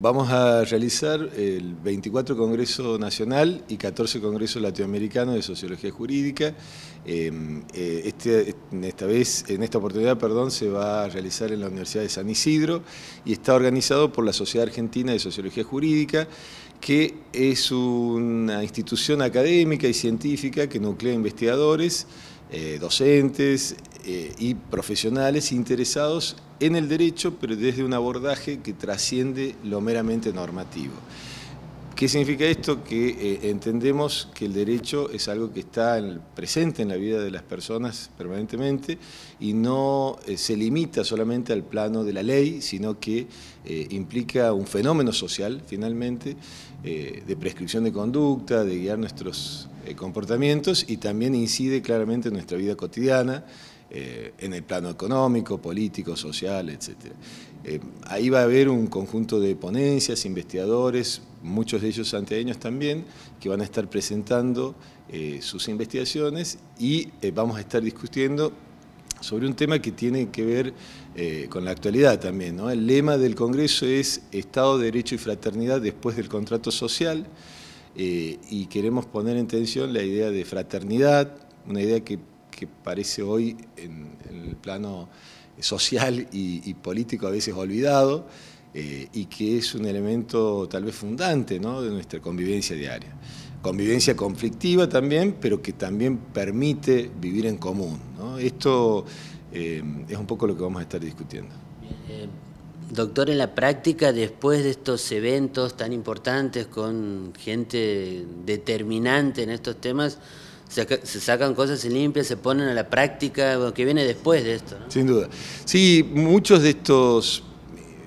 Vamos a realizar el 24 Congreso Nacional y 14 Congresos Latinoamericanos de Sociología Jurídica. Em, eh, este, esta vez, en esta oportunidad, perdón, se va a realizar en la Universidad de San Isidro y está organizado por la Sociedad Argentina de Sociología Jurídica, que es una institución académica y científica que nuclea investigadores eh, docentes eh, y profesionales interesados en el derecho, pero desde un abordaje que trasciende lo meramente normativo. ¿Qué significa esto? Que eh, entendemos que el derecho es algo que está presente en la vida de las personas permanentemente y no eh, se limita solamente al plano de la ley, sino que eh, implica un fenómeno social, finalmente, de prescripción de conducta, de guiar nuestros comportamientos y también incide claramente en nuestra vida cotidiana. Eh, en el plano económico, político, social, etc. Eh, ahí va a haber un conjunto de ponencias, investigadores, muchos de ellos santiagueños también, que van a estar presentando eh, sus investigaciones y vamos a estar discutiendo sobre un tema que tiene que ver con la actualidad también. ¿no? El lema del Congreso es Estado, Derecho y Fraternidad después del contrato social y queremos poner en tensión la idea de fraternidad, una idea que que parece hoy en, el plano social y, político a veces olvidado eh, y que es un elemento tal vez fundante de nuestra convivencia diaria. Convivencia conflictiva también, pero que también permite vivir en común. Esto eh, es un poco lo que vamos a estar discutiendo. Eh, doctor, en la práctica, después de estos eventos tan importantes con gente determinante en estos temas, se, sacan cosas, se limpian, se ponen a la práctica, lo que viene después de esto. Sin duda. Sí, muchos de estos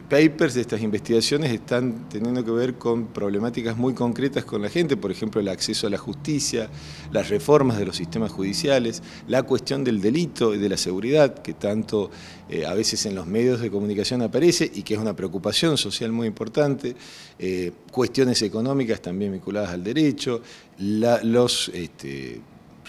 papers, de estas investigaciones están teniendo que ver con problemáticas muy concretas con la gente, por ejemplo, el acceso a la justicia, las reformas de los sistemas judiciales, la cuestión del delito y de la seguridad, que tanto eh, a veces en los medios de comunicación aparece y que es una preocupación social muy importante, eh, cuestiones económicas también vinculadas al derecho, la, los... Este,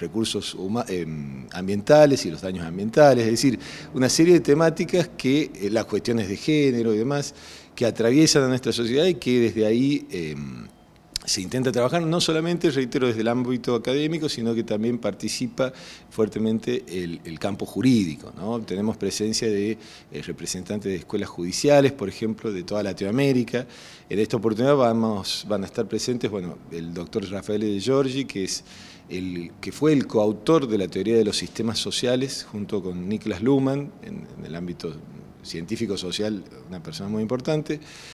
recursos em, ambientales y los daños ambientales, es decir, una serie de temáticas que eh, las cuestiones de género y demás que atraviesan a nuestra sociedad y que desde ahí em, se intenta trabajar no solamente, reitero, desde el ámbito académico, sino que también participa fuertemente el, el campo jurídico. ¿no? Tenemos presencia de eh, representantes de escuelas judiciales, por ejemplo, de toda Latinoamérica. En esta oportunidad vamos, van a estar presentes bueno, el doctor Rafael de Giorgi, que, es el, que fue el coautor de la teoría de los sistemas sociales, junto con Niklas Luhmann, en el ámbito científico social, una persona muy importante.